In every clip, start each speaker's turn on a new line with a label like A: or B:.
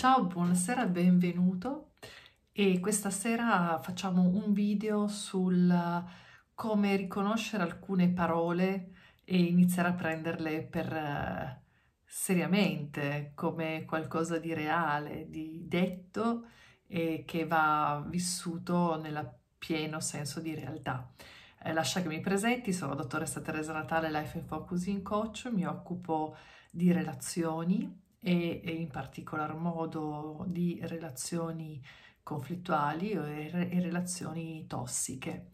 A: Ciao, buonasera, benvenuto e questa sera facciamo un video sul come riconoscere alcune parole e iniziare a prenderle per eh, seriamente come qualcosa di reale, di detto e che va vissuto nel pieno senso di realtà. Eh, lascia che mi presenti, sono la dottoressa Teresa Natale, Life in Focusing Coach, mi occupo di relazioni e, e in particolar modo di relazioni conflittuali e, e relazioni tossiche.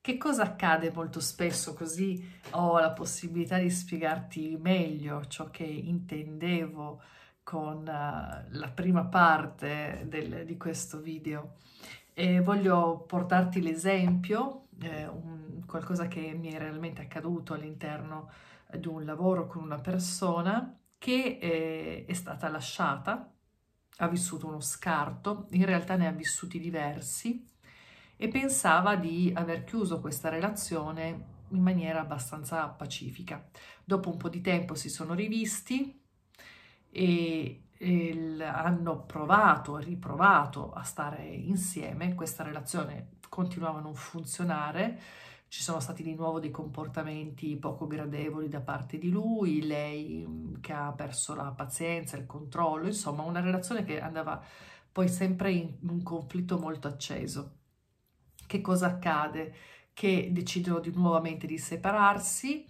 A: Che cosa accade molto spesso? Così ho la possibilità di spiegarti meglio ciò che intendevo con uh, la prima parte del, di questo video. E voglio portarti l'esempio, eh, un, qualcosa che mi è realmente accaduto all'interno eh, di un lavoro con una persona che eh, è stata lasciata, ha vissuto uno scarto, in realtà ne ha vissuti diversi e pensava di aver chiuso questa relazione in maniera abbastanza pacifica. Dopo un po' di tempo si sono rivisti e, e hanno provato e riprovato a stare insieme, questa relazione continuava a non funzionare ci sono stati di nuovo dei comportamenti poco gradevoli da parte di lui, lei mm, che ha perso la pazienza, il controllo, insomma una relazione che andava poi sempre in un conflitto molto acceso. Che cosa accade? Che decidono di, nuovamente di separarsi,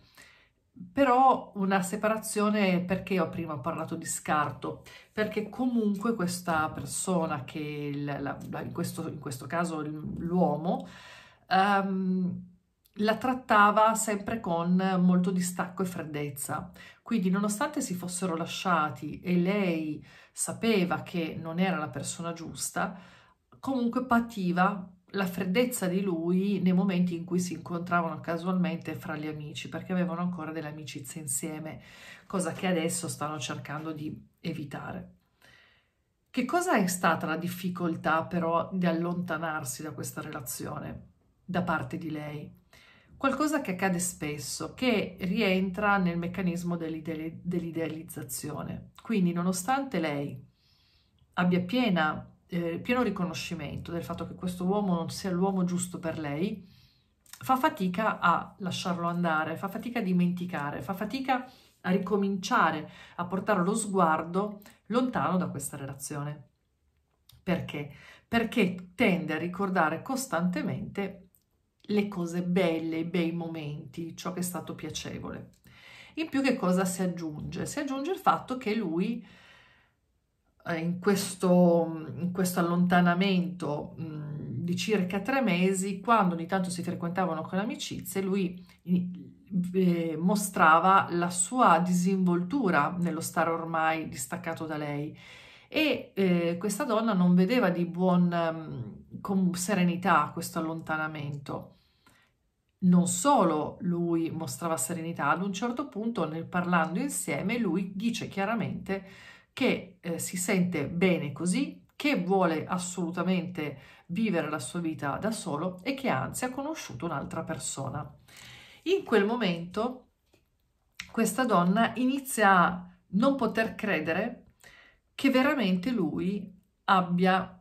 A: però una separazione perché ho prima parlato di scarto perché comunque questa persona che il, la, in, questo, in, questo, caso l'uomo um, la trattava sempre con molto distacco e freddezza. Quindi, nonostante si fossero lasciati e lei sapeva che non era la persona giusta, comunque pativa la freddezza di lui nei momenti in cui si incontravano casualmente fra gli amici, perché avevano ancora delle amicizie insieme, cosa che adesso stanno cercando di evitare. Che cosa è stata la difficoltà però di allontanarsi da questa relazione da parte di lei? qualcosa che accade spesso, che rientra nel meccanismo dell'idealizzazione. Quindi, nonostante lei abbia piena, eh, pieno riconoscimento del fatto che questo uomo non sia l'uomo giusto per lei, fa fatica a lasciarlo andare, fa fatica a dimenticare, fa fatica a ricominciare a portare lo sguardo lontano da questa relazione. Perché? Perché tende a ricordare costantemente le cose belle, i bei momenti, ciò che è stato piacevole. In più che cosa si aggiunge? Si aggiunge il fatto che lui eh, in, questo, in questo, allontanamento di circa tre mesi, quando ogni tanto si frequentavano con amicizie, lui eh, mostrava la sua disinvoltura nello stare ormai distaccato da lei e eh, questa donna non vedeva di buon con serenità questo allontanamento non solo lui mostrava serenità, ad un certo punto nel parlando insieme lui dice chiaramente che eh, si sente bene così, che vuole assolutamente vivere la sua vita da solo e che anzi ha conosciuto un'altra persona. In quel momento questa donna inizia a non poter credere che veramente lui abbia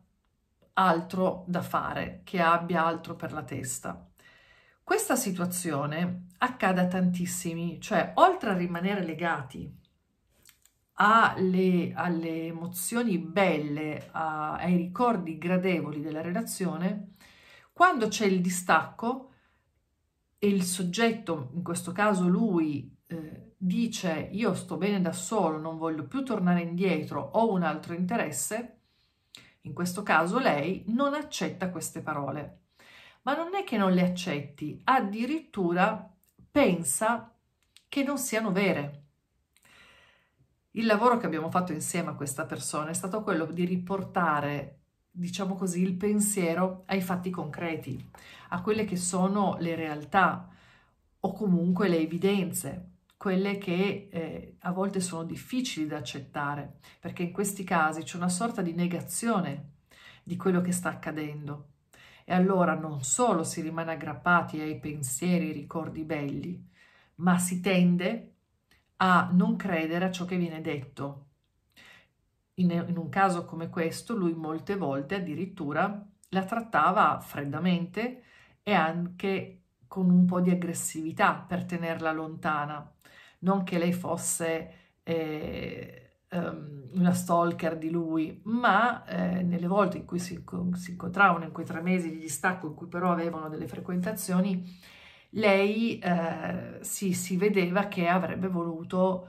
A: altro da fare, che abbia altro per la testa. Questa situazione accade a tantissimi, cioè oltre a rimanere legati alle, alle emozioni belle, a, ai ricordi gradevoli della relazione, quando c'è il distacco e il soggetto, in questo caso lui, eh, dice io sto bene da solo, non voglio più tornare indietro, ho un altro interesse, in questo caso lei non accetta queste parole ma non è che non le accetti, addirittura pensa che non siano vere. Il lavoro che abbiamo fatto insieme a questa persona è stato quello di riportare, diciamo così, il pensiero ai fatti concreti, a quelle che sono le realtà o comunque le evidenze, quelle che eh, a volte sono difficili da accettare, perché in questi casi c'è una sorta di negazione di quello che sta accadendo e allora non solo si rimane aggrappati ai pensieri, ai ricordi belli, ma si tende a non credere a ciò che viene detto. In, un caso come questo, lui molte volte addirittura la trattava freddamente e anche con un po' di aggressività per tenerla lontana, non che lei fosse eh, Ehm, una stalker di lui, ma eh, nelle volte in cui si, si, incontravano, in quei tre mesi di distacco in cui però avevano delle frequentazioni, lei eh, si, si vedeva che avrebbe voluto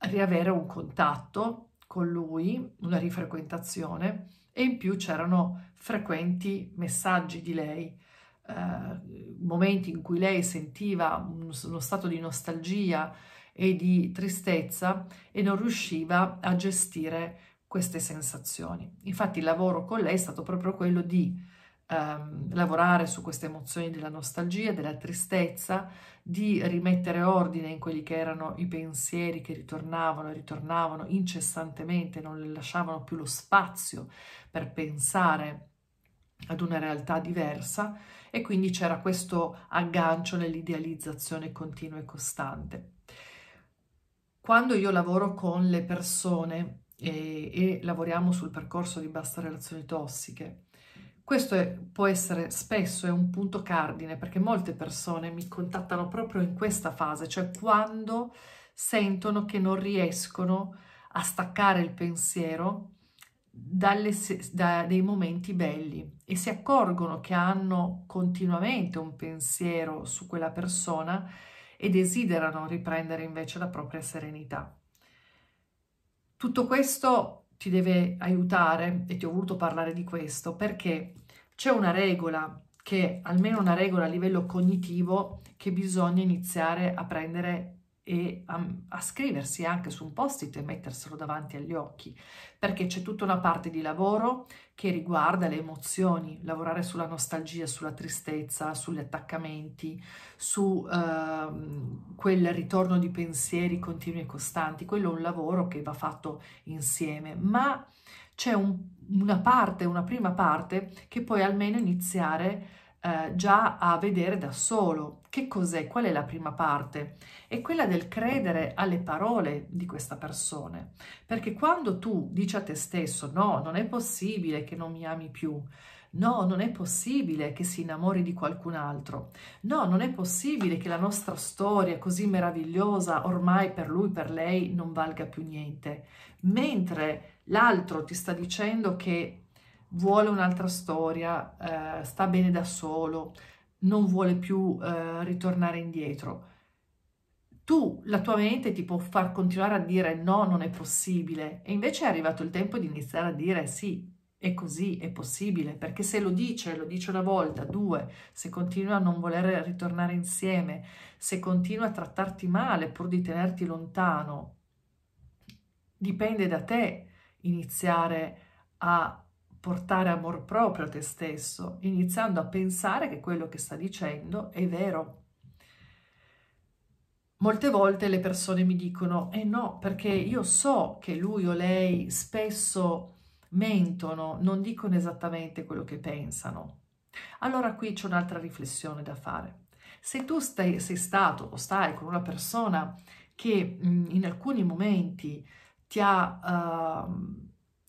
A: riavere un contatto con lui, una rifrequentazione, e in più c'erano frequenti messaggi di lei, eh, momenti in cui lei sentiva uno stato di nostalgia, e di tristezza e non riusciva a gestire queste sensazioni. Infatti il lavoro con lei è stato proprio quello di ehm, lavorare su queste emozioni della nostalgia, della tristezza, di rimettere ordine in quelli che erano i pensieri che ritornavano e ritornavano incessantemente, non le lasciavano più lo spazio per pensare ad una realtà diversa e quindi c'era questo aggancio nell'idealizzazione continua e costante. Quando io lavoro con le persone e, eh, e lavoriamo sul percorso di basta relazioni tossiche, questo è, può essere spesso è un punto cardine perché molte persone mi contattano proprio in questa fase, cioè quando sentono che non riescono a staccare il pensiero dalle, da, dei momenti belli e si accorgono che hanno continuamente un pensiero su quella persona e desiderano riprendere invece la propria serenità. Tutto questo ti deve aiutare e ti ho voluto parlare di questo perché c'è una regola che, almeno una regola a livello cognitivo, che bisogna iniziare a prendere e a, a, scriversi anche su un post-it e metterselo davanti agli occhi, perché c'è tutta una parte di lavoro che riguarda le emozioni, lavorare sulla nostalgia, sulla tristezza, sugli attaccamenti, su uh, quel ritorno di pensieri continui e costanti, quello è un lavoro che va fatto insieme, ma c'è un, una parte, una prima parte che puoi almeno iniziare a eh, già a vedere da solo che cos'è, qual è la prima parte, è quella del credere alle parole di questa persona, perché quando tu dici a te stesso no, non è possibile che non mi ami più, No, non è possibile che si innamori di qualcun altro. No, non è possibile che la nostra storia così meravigliosa ormai per lui, per lei, non valga più niente. Mentre l'altro ti sta dicendo che vuole un'altra storia, eh, sta bene da solo, non vuole più eh, ritornare indietro. Tu, la tua mente ti può far continuare a dire no, non è possibile e invece è arrivato il tempo di iniziare a dire sì, è così, è possibile, perché se lo dice, lo dice una volta, due, se continua a non voler ritornare insieme, se continua a trattarti male pur di tenerti lontano, dipende da te iniziare a portare amor proprio a te stesso, iniziando a pensare che quello che sta dicendo è vero. Molte volte le persone mi dicono, eh no, perché io so che lui o lei spesso mentono, non dicono esattamente quello che pensano. Allora qui c'è un'altra riflessione da fare. Se tu stai, sei stato o stai con una persona che in alcuni momenti ti ha... Uh,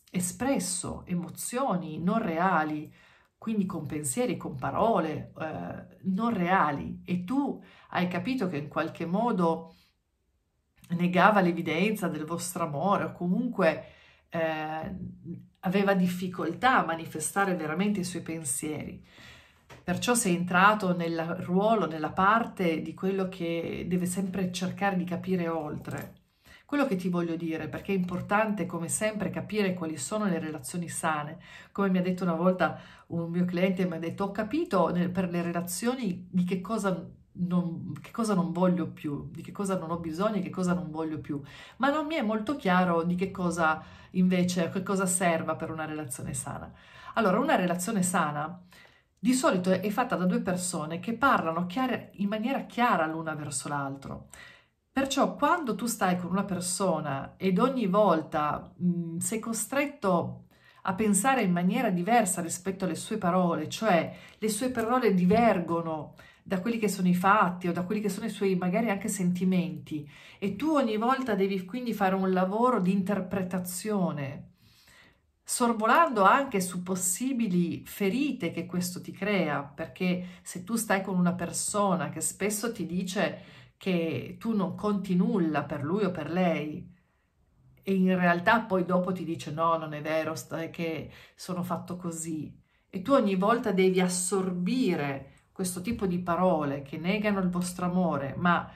A: espresso emozioni non reali, quindi con pensieri, con parole eh, non reali, e tu hai capito che in qualche modo negava l'evidenza del vostro amore o comunque eh, aveva difficoltà a manifestare veramente i suoi pensieri. Perciò sei entrato nel ruolo, nella parte di quello che deve sempre cercare di capire oltre. Quello che ti voglio dire, perché è importante come sempre capire quali sono le relazioni sane, come mi ha detto una volta un mio cliente, mi ha detto ho capito per le relazioni di che cosa non, che cosa non voglio più, di che cosa non ho bisogno e che cosa non voglio più, ma non mi è molto chiaro di che cosa invece, che cosa serva per una relazione sana. Allora, una relazione sana di solito è fatta da due persone che parlano chiare, in maniera chiara l'una verso l'altro. Perciò quando tu stai con una persona ed ogni volta mh, mhmm, sei costretto a pensare in maniera diversa rispetto alle sue parole, cioè le sue parole divergono da quelli che sono i fatti o da quelli che sono i suoi magari anche sentimenti e tu ogni volta devi quindi fare un lavoro di interpretazione, sorvolando anche su possibili ferite che questo ti crea, perché se tu stai con una persona che spesso ti dice che tu non conti nulla per lui o per lei e in realtà poi dopo ti dice no, non è vero, è che sono fatto così e tu ogni volta devi assorbire questo tipo di parole che negano il vostro amore, ma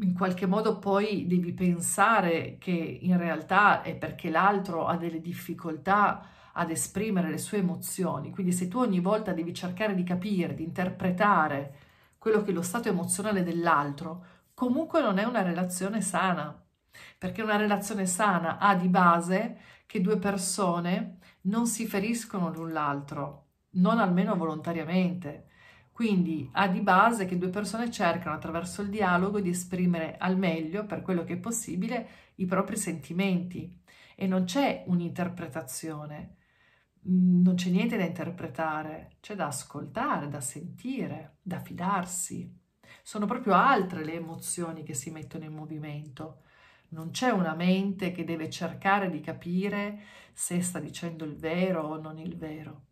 A: in qualche modo poi devi pensare che in realtà è perché l'altro ha delle difficoltà ad esprimere le sue emozioni, quindi se tu ogni volta devi cercare di capire, di interpretare quello che è lo stato emozionale dell'altro, comunque non è una relazione sana, perché una relazione sana ha di base che due persone non si feriscono l'un l'altro,
B: non almeno
A: volontariamente. Quindi ha di base che due persone cercano attraverso il dialogo di esprimere al meglio, per quello che è possibile, i propri sentimenti e non c'è un'interpretazione. Mm, non c'è niente da interpretare, c'è da ascoltare, da sentire, da fidarsi. Sono proprio altre le emozioni che si mettono in movimento. Non c'è una mente che deve cercare di capire se sta dicendo il vero o non il vero.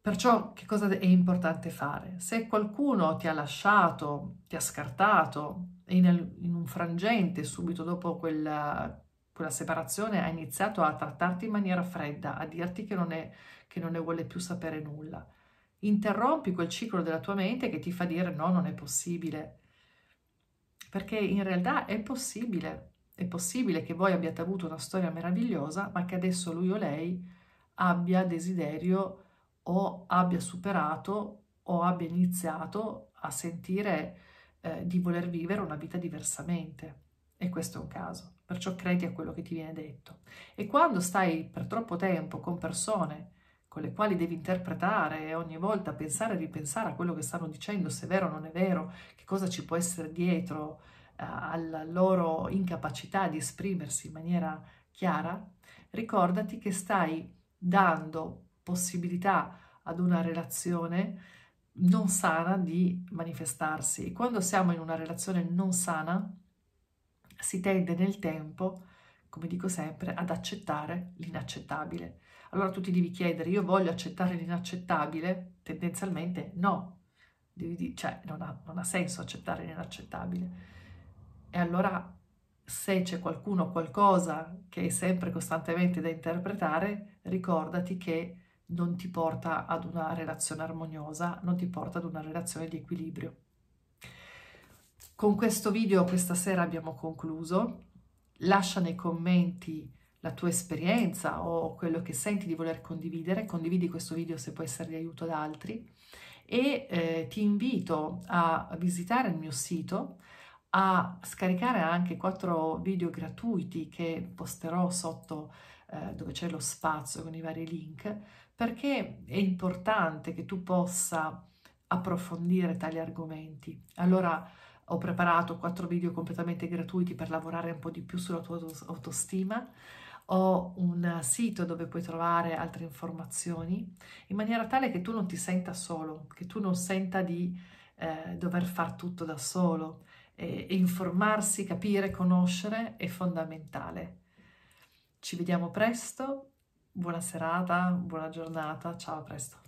A: Perciò che cosa è importante fare? Se qualcuno ti ha lasciato, ti ha scartato in, un frangente subito dopo quella, quella separazione ha iniziato a trattarti in maniera fredda, a dirti che non, è, che non ne vuole più sapere nulla. Interrompi quel ciclo della tua mente che ti fa dire no, non è possibile. Perché in realtà è possibile, è possibile che voi abbiate avuto una storia meravigliosa, ma che adesso lui o lei abbia desiderio o abbia superato o abbia iniziato a sentire eh, di voler vivere una vita diversamente. E questo è un caso perciò credi a quello che ti viene detto. E quando stai per troppo tempo con persone con le quali devi interpretare e ogni volta pensare e ripensare a quello che stanno dicendo, se è vero o non è vero, che cosa ci può essere dietro eh, alla loro incapacità di esprimersi in maniera chiara, ricordati che stai dando possibilità ad una relazione non sana di manifestarsi. E quando siamo in una relazione non sana, si tende nel tempo, come dico sempre, ad accettare l'inaccettabile. Allora tu ti devi chiedere, io voglio accettare l'inaccettabile? Tendenzialmente no, devi, cioè non ha, non ha senso accettare l'inaccettabile. E allora se c'è qualcuno o qualcosa che è sempre costantemente da interpretare, ricordati che non ti porta ad una relazione armoniosa, non ti porta ad una relazione di equilibrio. Con questo video questa sera abbiamo concluso. Lascia nei commenti la tua esperienza o quello che senti di voler condividere. Condividi questo video se può essere di aiuto ad altri. E eh, ti invito a visitare il mio sito, a scaricare anche quattro video gratuiti che posterò sotto eh, dove c'è lo spazio con i vari link, perché è importante che tu possa approfondire tali argomenti. Allora, ho preparato quattro video completamente gratuiti per lavorare un po' di più sulla tua autostima, ho un sito dove puoi trovare altre informazioni in maniera tale che tu non ti senta solo, che tu non senta di eh, dover far tutto da solo. E, informarsi, capire, conoscere è fondamentale. Ci vediamo presto, buona serata, buona giornata, ciao, a presto.